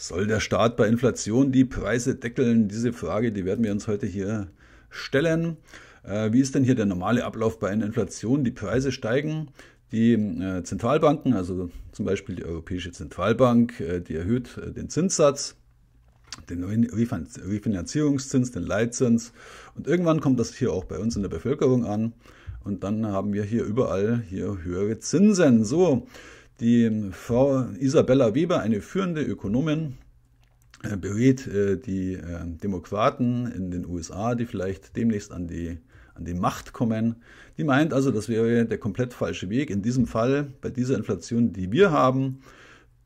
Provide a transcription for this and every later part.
Soll der Staat bei Inflation die Preise deckeln? Diese Frage, die werden wir uns heute hier stellen. Äh, wie ist denn hier der normale Ablauf bei einer Inflation? Die Preise steigen, die äh, Zentralbanken, also zum Beispiel die Europäische Zentralbank, äh, die erhöht den Zinssatz, den Refinanzierungszins, den Leitzins. Und irgendwann kommt das hier auch bei uns in der Bevölkerung an. Und dann haben wir hier überall hier höhere Zinsen. So, die Frau Isabella Weber, eine führende Ökonomin, äh, berät äh, die äh, Demokraten in den USA, die vielleicht demnächst an die, an die Macht kommen. Die meint also, das wäre der komplett falsche Weg. In diesem Fall, bei dieser Inflation, die wir haben,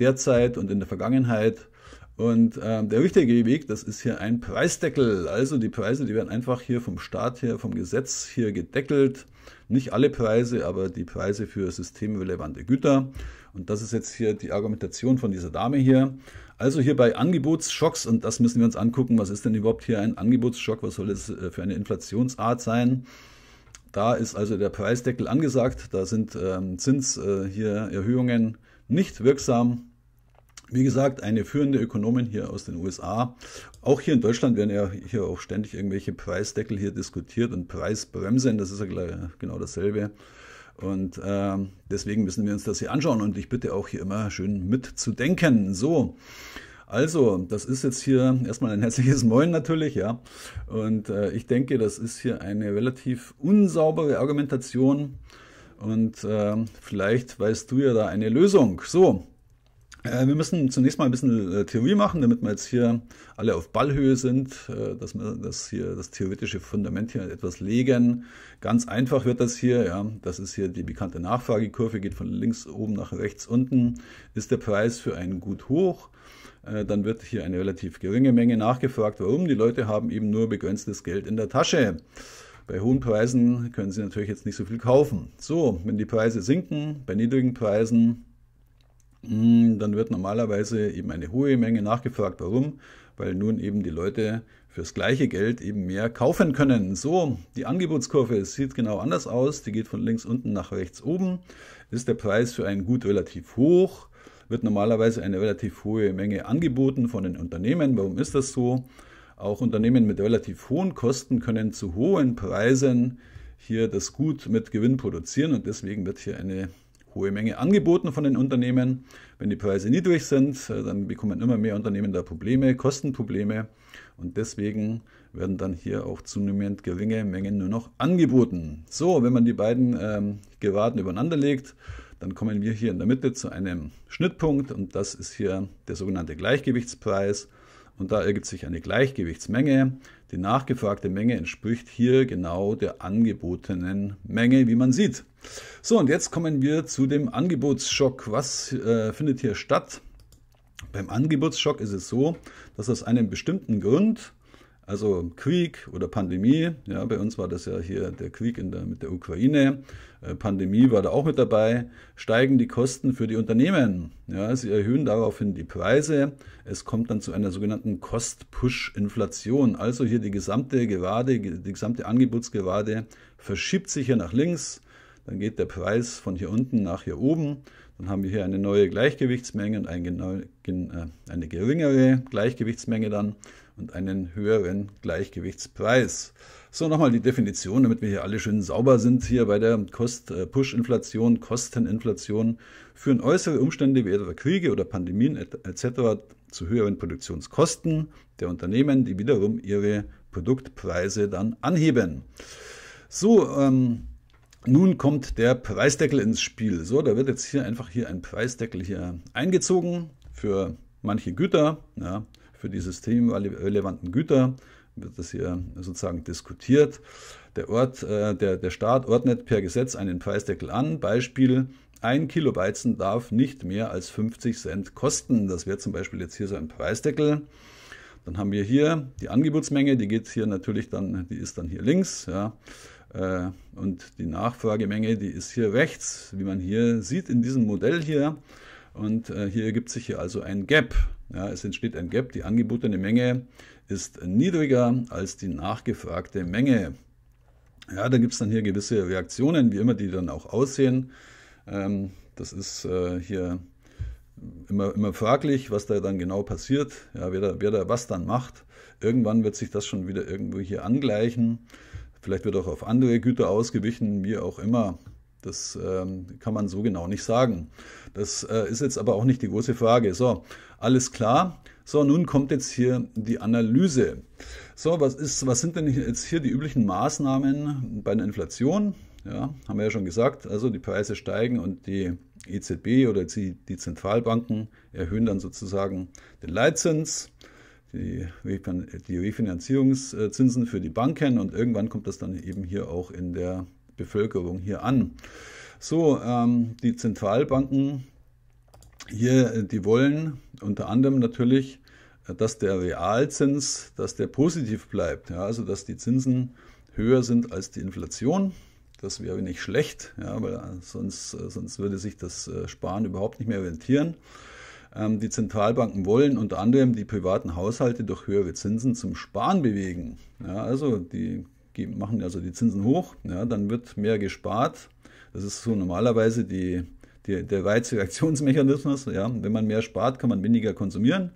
derzeit und in der Vergangenheit, und ähm, der richtige Weg, das ist hier ein Preisdeckel. Also die Preise, die werden einfach hier vom Staat her, vom Gesetz hier gedeckelt. Nicht alle Preise, aber die Preise für systemrelevante Güter. Und das ist jetzt hier die Argumentation von dieser Dame hier. Also hier bei Angebotsschocks, und das müssen wir uns angucken, was ist denn überhaupt hier ein Angebotsschock, was soll es äh, für eine Inflationsart sein? Da ist also der Preisdeckel angesagt, da sind ähm, Zins äh, nicht wirksam. Wie gesagt, eine führende Ökonomin hier aus den USA. Auch hier in Deutschland werden ja hier auch ständig irgendwelche Preisdeckel hier diskutiert und Preisbremsen, das ist ja genau dasselbe. Und äh, deswegen müssen wir uns das hier anschauen und ich bitte auch hier immer schön mitzudenken. So, also, das ist jetzt hier erstmal ein herzliches Moin natürlich, ja. Und äh, ich denke, das ist hier eine relativ unsaubere Argumentation und äh, vielleicht weißt du ja da eine Lösung. So, äh, wir müssen zunächst mal ein bisschen äh, Theorie machen, damit wir jetzt hier alle auf Ballhöhe sind, äh, dass wir das hier das theoretische Fundament hier etwas legen. Ganz einfach wird das hier, ja, das ist hier die bekannte Nachfragekurve, geht von links oben nach rechts unten, ist der Preis für ein Gut hoch, dann wird hier eine relativ geringe Menge nachgefragt. Warum? Die Leute haben eben nur begrenztes Geld in der Tasche. Bei hohen Preisen können sie natürlich jetzt nicht so viel kaufen. So, wenn die Preise sinken, bei niedrigen Preisen hm, dann wird normalerweise eben eine hohe Menge nachgefragt. Warum? Weil nun eben die Leute fürs gleiche Geld eben mehr kaufen können. So, die Angebotskurve sieht genau anders aus. Die geht von links unten nach rechts oben. Ist der Preis für ein Gut relativ hoch, wird normalerweise eine relativ hohe Menge angeboten von den Unternehmen. Warum ist das so? Auch Unternehmen mit relativ hohen Kosten können zu hohen Preisen hier das Gut mit Gewinn produzieren und deswegen wird hier eine hohe Menge angeboten von den Unternehmen. Wenn die Preise niedrig sind, äh, dann bekommen immer mehr Unternehmen da Probleme, Kostenprobleme und deswegen werden dann hier auch zunehmend geringe Mengen nur noch angeboten. So, wenn man die beiden ähm, Geraden übereinander legt, dann kommen wir hier in der Mitte zu einem Schnittpunkt und das ist hier der sogenannte Gleichgewichtspreis und da ergibt sich eine Gleichgewichtsmenge. Die nachgefragte Menge entspricht hier genau der angebotenen Menge, wie man sieht. So, und jetzt kommen wir zu dem Angebotsschock. Was äh, findet hier statt? Beim Angebotsschock ist es so, dass aus einem bestimmten Grund also Krieg oder Pandemie, ja, bei uns war das ja hier der Krieg in der, mit der Ukraine, äh, Pandemie war da auch mit dabei, steigen die Kosten für die Unternehmen. Ja, sie erhöhen daraufhin die Preise. Es kommt dann zu einer sogenannten Cost-Push-Inflation. Also hier die gesamte Gerade, die gesamte Angebotsgerade verschiebt sich hier nach links, dann geht der Preis von hier unten nach hier oben. Dann haben wir hier eine neue Gleichgewichtsmenge und äh, eine, geringere Gleichgewichtsmenge dann und einen höheren Gleichgewichtspreis. So, nochmal die Definition, damit wir hier alle schön sauber sind hier bei der äh, Push-Inflation, Kosteninflation. Führen äußere Umstände wie etwa Kriege oder Pandemien etc. zu höheren Produktionskosten der Unternehmen, die wiederum ihre Produktpreise dann anheben. So, ähm, nun kommt der Preisdeckel ins Spiel. So, da wird jetzt hier einfach hier ein Preisdeckel hier eingezogen für manche Güter, ja, für die systemrelevanten Güter wird das hier sozusagen diskutiert. Der Ort, äh, der, der Staat ordnet per Gesetz einen Preisdeckel an. Beispiel, ein Kilo Weizen darf nicht mehr als 50 Cent kosten. Das wäre zum Beispiel jetzt hier so ein Preisdeckel. Dann haben wir hier die Angebotsmenge, die geht hier natürlich dann, die ist dann hier links, ja. Äh, und die Nachfragemenge, die ist hier rechts, wie man hier sieht in diesem Modell hier. Und äh, hier ergibt sich hier also ein Gap. Ja, es entsteht ein Gap, die angebotene Menge ist niedriger als die nachgefragte Menge. Ja, da gibt es dann hier gewisse Reaktionen, wie immer die dann auch aussehen. Ähm, das ist äh, hier immer, immer fraglich, was da dann genau passiert, ja, wer, da, wer da was dann macht. Irgendwann wird sich das schon wieder irgendwo hier angleichen. Vielleicht wird auch auf andere Güter ausgewichen, wie auch immer. Das ähm, kann man so genau nicht sagen. Das äh, ist jetzt aber auch nicht die große Frage. So, alles klar. So, nun kommt jetzt hier die Analyse. So, was, ist, was sind denn jetzt hier die üblichen Maßnahmen bei der Inflation? Ja, haben wir ja schon gesagt. Also die Preise steigen und die EZB oder die Zentralbanken erhöhen dann sozusagen den Leitzins die, die Refinanzierungszinsen für die Banken und irgendwann kommt das dann eben hier auch in der Bevölkerung hier an. So, ähm, die Zentralbanken hier, die wollen unter anderem natürlich, äh, dass der Realzins, dass der positiv bleibt, ja, also dass die Zinsen höher sind als die Inflation. Das wäre nicht schlecht, ja, weil äh, sonst, äh, sonst würde sich das Sparen überhaupt nicht mehr rentieren. Ähm, die Zentralbanken wollen unter anderem die privaten Haushalte durch höhere Zinsen zum Sparen bewegen. Ja, also die machen also die Zinsen hoch, ja, dann wird mehr gespart. Das ist so normalerweise die, die, der Reizreaktionsmechanismus. Ja. Wenn man mehr spart, kann man weniger konsumieren.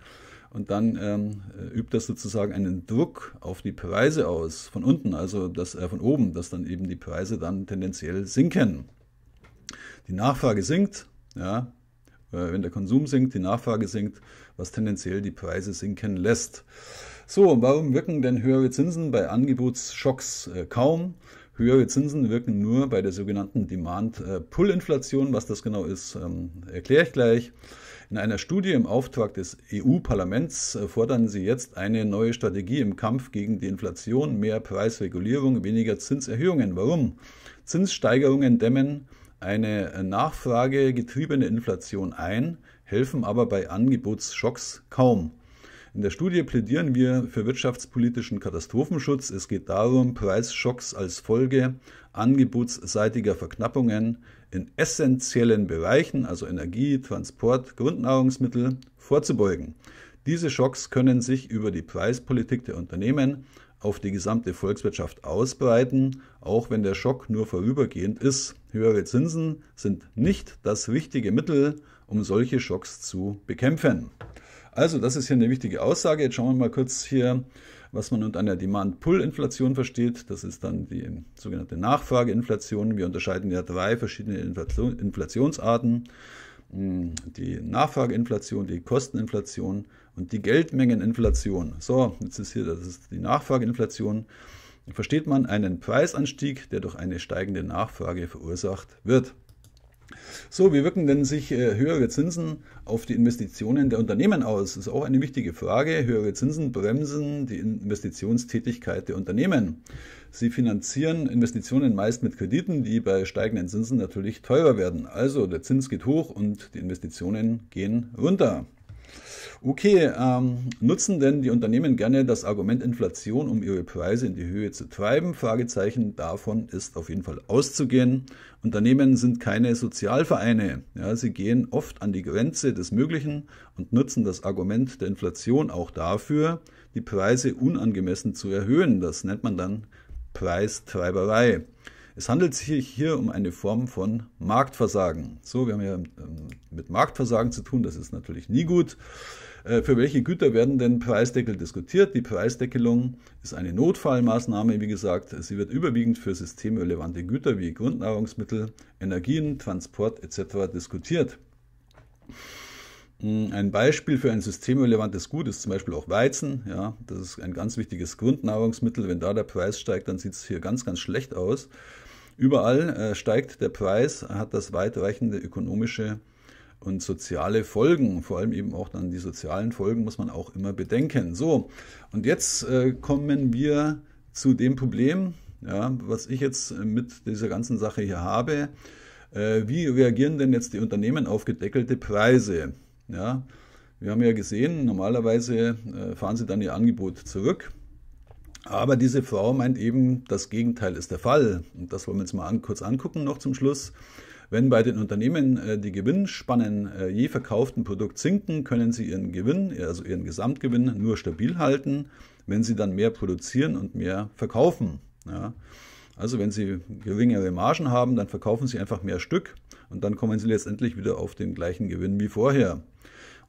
Und dann ähm, übt das sozusagen einen Druck auf die Preise aus, von unten, also das, äh, von oben, dass dann eben die Preise dann tendenziell sinken. Die Nachfrage sinkt, ja, äh, wenn der Konsum sinkt, die Nachfrage sinkt, was tendenziell die Preise sinken lässt. So, warum wirken denn höhere Zinsen bei Angebotsschocks äh, kaum? Höhere Zinsen wirken nur bei der sogenannten Demand-Pull-Inflation. Äh, was das genau ist, ähm, erkläre ich gleich. In einer Studie im Auftrag des EU-Parlaments fordern sie jetzt eine neue Strategie im Kampf gegen die Inflation, mehr Preisregulierung, weniger Zinserhöhungen. Warum? Zinssteigerungen dämmen eine äh, nachfragegetriebene Inflation ein, helfen aber bei Angebotsschocks kaum. In der Studie plädieren wir für wirtschaftspolitischen Katastrophenschutz. Es geht darum, Preisschocks als Folge angebotsseitiger Verknappungen in essentiellen Bereichen, also Energie, Transport, Grundnahrungsmittel, vorzubeugen. Diese Schocks können sich über die Preispolitik der Unternehmen auf die gesamte Volkswirtschaft ausbreiten auch wenn der Schock nur vorübergehend ist. Höhere Zinsen sind nicht das richtige Mittel, um solche Schocks zu bekämpfen. Also, das ist hier eine wichtige Aussage. Jetzt schauen wir mal kurz hier, was man unter einer Demand-Pull-Inflation versteht. Das ist dann die sogenannte Nachfrageinflation. Wir unterscheiden ja drei verschiedene Inflationsarten. Hm, die Nachfrageinflation, die Kosteninflation und die Geldmengeninflation. So, jetzt ist hier das ist die Nachfrageinflation versteht man einen Preisanstieg, der durch eine steigende Nachfrage verursacht wird. So, wie wirken denn sich äh, höhere Zinsen auf die Investitionen der Unternehmen aus? Das ist auch eine wichtige Frage. Höhere Zinsen bremsen die Investitionstätigkeit der Unternehmen. Sie finanzieren Investitionen meist mit Krediten, die bei steigenden Zinsen natürlich teurer werden. Also der Zins geht hoch und die Investitionen gehen runter. Okay, ähm, nutzen denn die Unternehmen gerne das Argument Inflation, um ihre Preise in die Höhe zu treiben? Fragezeichen davon ist auf jeden Fall auszugehen. Unternehmen sind keine Sozialvereine. Ja, sie gehen oft an die Grenze des Möglichen und nutzen das Argument der Inflation auch dafür, die Preise unangemessen zu erhöhen. Das nennt man dann Preistreiberei. Es handelt sich hier um eine Form von Marktversagen. So, wir haben ja ähm, mit Marktversagen zu tun, das ist natürlich nie gut. Äh, für welche Güter werden denn Preisdeckel diskutiert? Die Preisdeckelung ist eine Notfallmaßnahme, wie gesagt. Sie wird überwiegend für systemrelevante Güter wie Grundnahrungsmittel, Energien, Transport etc. diskutiert. Hm, ein Beispiel für ein systemrelevantes Gut ist zum Beispiel auch Weizen. Ja, das ist ein ganz wichtiges Grundnahrungsmittel. Wenn da der Preis steigt, dann sieht es hier ganz, ganz schlecht aus. Überall äh, steigt der Preis, hat das weitreichende ökonomische und soziale Folgen. Vor allem eben auch dann die sozialen Folgen muss man auch immer bedenken. So, und jetzt äh, kommen wir zu dem Problem, ja, was ich jetzt äh, mit dieser ganzen Sache hier habe. Äh, wie reagieren denn jetzt die Unternehmen auf gedeckelte Preise? Ja, wir haben ja gesehen, normalerweise äh, fahren sie dann ihr Angebot zurück. Aber diese Frau meint eben, das Gegenteil ist der Fall. Und das wollen wir uns mal an, kurz angucken noch zum Schluss. Wenn bei den Unternehmen äh, die Gewinnspannen äh, je verkauften Produkt sinken, können sie ihren Gewinn, also ihren Gesamtgewinn, nur stabil halten, wenn sie dann mehr produzieren und mehr verkaufen. Ja. Also wenn Sie geringere Margen haben, dann verkaufen Sie einfach mehr Stück und dann kommen Sie letztendlich wieder auf den gleichen Gewinn wie vorher.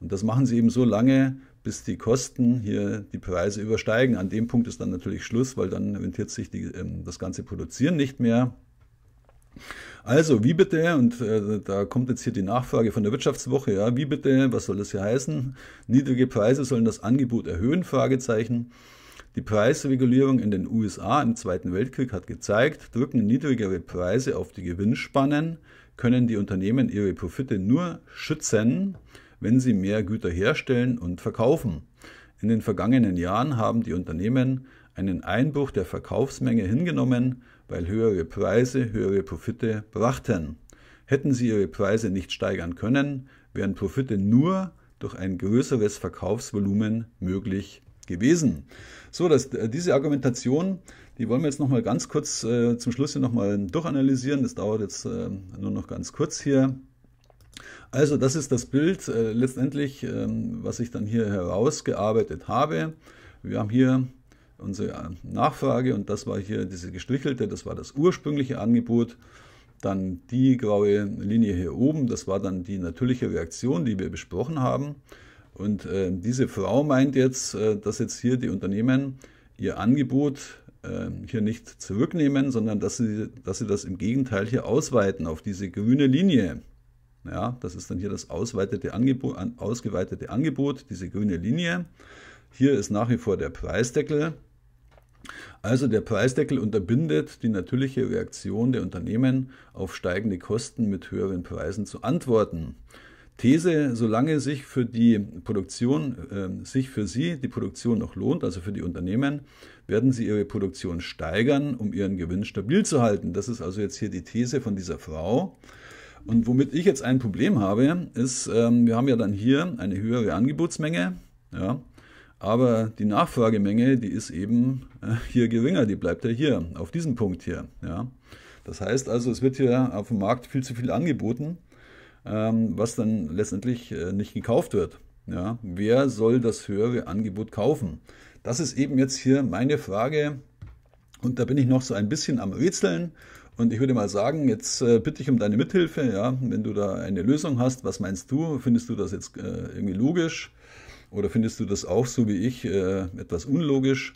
Und das machen Sie eben so lange, bis die Kosten hier die Preise übersteigen. An dem Punkt ist dann natürlich Schluss, weil dann rentiert sich die, ähm, das ganze Produzieren nicht mehr. Also, wie bitte, und äh, da kommt jetzt hier die Nachfrage von der Wirtschaftswoche, ja, wie bitte, was soll das hier heißen? Niedrige Preise sollen das Angebot erhöhen, Fragezeichen. Die Preisregulierung in den USA im Zweiten Weltkrieg hat gezeigt, drücken niedrigere Preise auf die Gewinnspannen, können die Unternehmen ihre Profite nur schützen, wenn sie mehr Güter herstellen und verkaufen. In den vergangenen Jahren haben die Unternehmen einen Einbruch der Verkaufsmenge hingenommen, weil höhere Preise höhere Profite brachten. Hätten sie ihre Preise nicht steigern können, wären Profite nur durch ein größeres Verkaufsvolumen möglich gewesen. So, dass äh, diese Argumentation, die wollen wir jetzt nochmal ganz kurz äh, zum Schluss hier nochmal durchanalysieren. Das dauert jetzt äh, nur noch ganz kurz hier. Also das ist das Bild äh, letztendlich, ähm, was ich dann hier herausgearbeitet habe. Wir haben hier unsere äh, Nachfrage und das war hier diese gestrichelte, das war das ursprüngliche Angebot. Dann die graue Linie hier oben, das war dann die natürliche Reaktion, die wir besprochen haben. Und äh, diese Frau meint jetzt, äh, dass jetzt hier die Unternehmen ihr Angebot ähm, hier nicht zurücknehmen, sondern dass sie, dass sie das im Gegenteil hier ausweiten auf diese grüne Linie. Ja, das ist dann hier das Angebot, ausgeweitete Angebot, diese grüne Linie. Hier ist nach wie vor der Preisdeckel. Also der Preisdeckel unterbindet die natürliche Reaktion der Unternehmen auf steigende Kosten mit höheren Preisen zu antworten. These, solange sich für die Produktion, äh, sich für sie die Produktion noch lohnt, also für die Unternehmen, werden sie ihre Produktion steigern, um ihren Gewinn stabil zu halten. Das ist also jetzt hier die These von dieser Frau. Und womit ich jetzt ein Problem habe, ist, ähm, wir haben ja dann hier eine höhere Angebotsmenge, ja, aber die Nachfragemenge, die ist eben äh, hier geringer, die bleibt ja hier, auf diesem Punkt hier. Ja. Das heißt also, es wird hier auf dem Markt viel zu viel angeboten ähm, was dann letztendlich äh, nicht gekauft wird. Ja, wer soll das höhere Angebot kaufen? Das ist eben jetzt hier meine Frage und da bin ich noch so ein bisschen am Rätseln. Und ich würde mal sagen, jetzt äh, bitte ich um deine Mithilfe, ja, wenn du da eine Lösung hast, was meinst du? Findest du das jetzt äh, irgendwie logisch? Oder findest du das auch so wie ich äh, etwas unlogisch?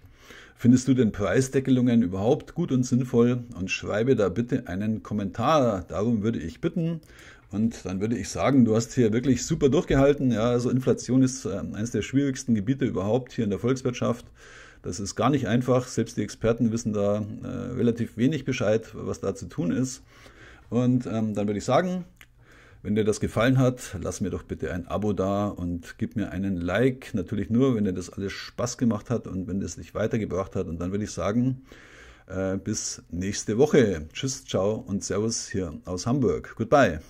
Findest du denn Preisdeckelungen überhaupt gut und sinnvoll? Und schreibe da bitte einen Kommentar. Darum würde ich bitten. Und dann würde ich sagen, du hast hier wirklich super durchgehalten. Ja, also Inflation ist ähm, eines der schwierigsten Gebiete überhaupt hier in der Volkswirtschaft. Das ist gar nicht einfach. Selbst die Experten wissen da äh, relativ wenig Bescheid, was da zu tun ist. Und ähm, dann würde ich sagen, wenn dir das gefallen hat, lass mir doch bitte ein Abo da und gib mir einen Like. Natürlich nur, wenn dir das alles Spaß gemacht hat und wenn es dich weitergebracht hat. Und dann würde ich sagen, äh, bis nächste Woche. Tschüss, ciao und Servus hier aus Hamburg. Goodbye.